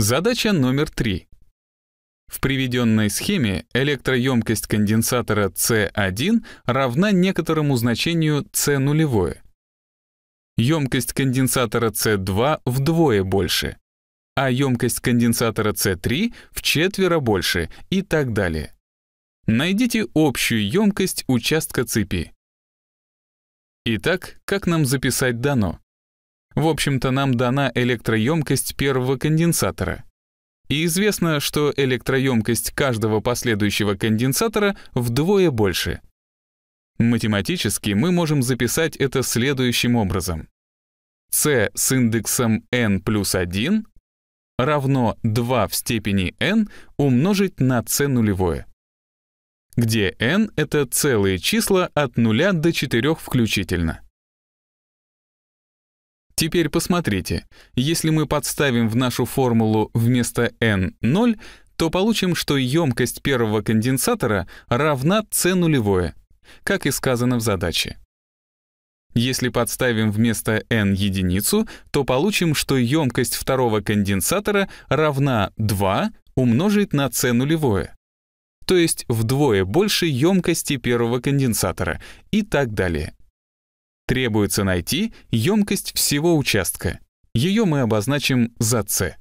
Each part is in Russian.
Задача номер три. В приведенной схеме электроемкость конденсатора c 1 равна некоторому значению c нулевое. Емкость конденсатора c 2 вдвое больше, а емкость конденсатора c 3 в четверо больше и так далее. Найдите общую емкость участка цепи. Итак, как нам записать дано? В общем-то, нам дана электроемкость первого конденсатора. И известно, что электроемкость каждого последующего конденсатора вдвое больше. Математически мы можем записать это следующим образом. C с индексом n плюс 1 равно 2 в степени n умножить на c нулевое, где n — это целые числа от 0 до 4 включительно. Теперь посмотрите, если мы подставим в нашу формулу вместо n 0, то получим, что емкость первого конденсатора равна c нулевое, как и сказано в задаче. Если подставим вместо n единицу, то получим, что емкость второго конденсатора равна 2 умножить на c нулевое, то есть вдвое больше емкости первого конденсатора и так далее требуется найти емкость всего участка. Ее мы обозначим за С.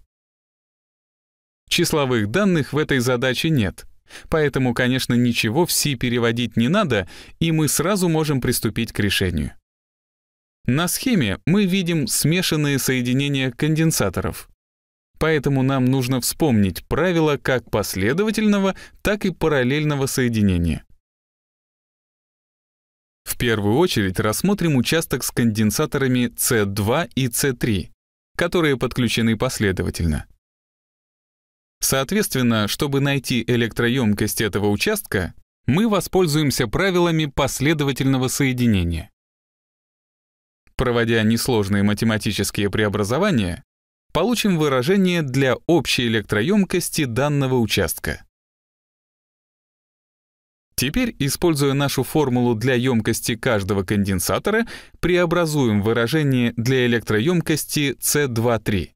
Числовых данных в этой задаче нет, поэтому, конечно, ничего в C переводить не надо, и мы сразу можем приступить к решению. На схеме мы видим смешанные соединения конденсаторов. Поэтому нам нужно вспомнить правила как последовательного, так и параллельного соединения первую очередь рассмотрим участок с конденсаторами C2 и C3, которые подключены последовательно. Соответственно, чтобы найти электроемкость этого участка, мы воспользуемся правилами последовательного соединения. Проводя несложные математические преобразования, получим выражение для общей электроемкости данного участка. Теперь, используя нашу формулу для емкости каждого конденсатора, преобразуем выражение для электроемкости c 23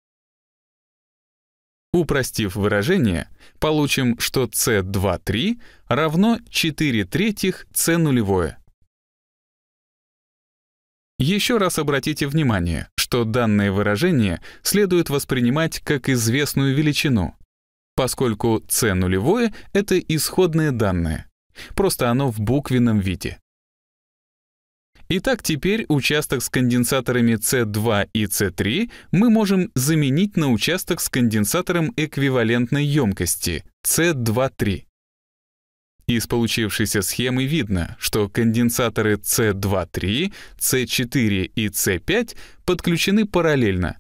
Упростив выражение, получим, что c 23 равно 4 третьих c 0 Еще раз обратите внимание, что данное выражение следует воспринимать как известную величину, поскольку c — это исходные данные. Просто оно в буквенном виде. Итак, теперь участок с конденсаторами C2 и C3 мы можем заменить на участок с конденсатором эквивалентной емкости C2,3. Из получившейся схемы видно, что конденсаторы C2,3, C4 и C5 подключены параллельно.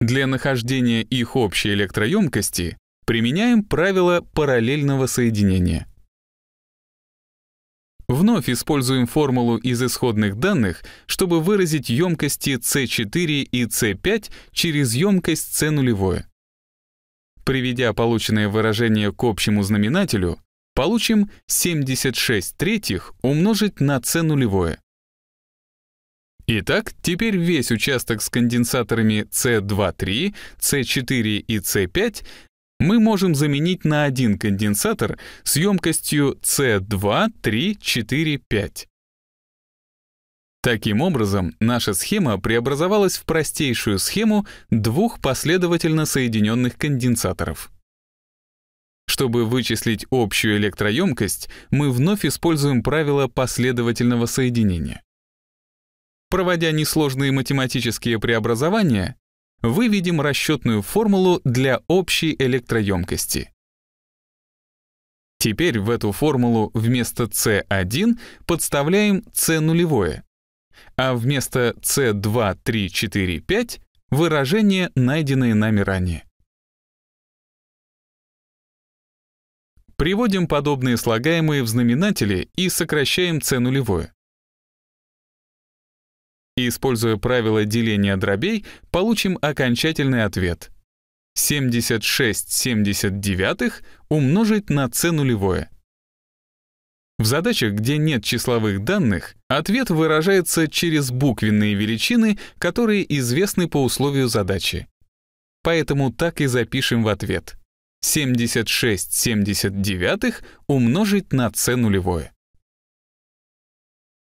Для нахождения их общей электроемкости применяем правило параллельного соединения — Вновь используем формулу из исходных данных, чтобы выразить емкости C4 и C5 через емкость C 0 Приведя полученное выражение к общему знаменателю, получим 76 третьих умножить на c 0 Итак, теперь весь участок с конденсаторами C2,3, C4 и C5 мы можем заменить на один конденсатор с емкостью C2, 3, 4, 5. Таким образом, наша схема преобразовалась в простейшую схему двух последовательно соединенных конденсаторов. Чтобы вычислить общую электроемкость, мы вновь используем правило последовательного соединения. Проводя несложные математические преобразования, выведем расчетную формулу для общей электроемкости. Теперь в эту формулу вместо c 1 подставляем c нулевое, а вместо c 2 3, 4, 5 — выражение, найденное нами ранее. Приводим подобные слагаемые в знаменатели и сокращаем c нулевое и, используя правило деления дробей, получим окончательный ответ. 76,79 умножить на c нулевое. В задачах, где нет числовых данных, ответ выражается через буквенные величины, которые известны по условию задачи. Поэтому так и запишем в ответ. 76,79 умножить на c нулевое.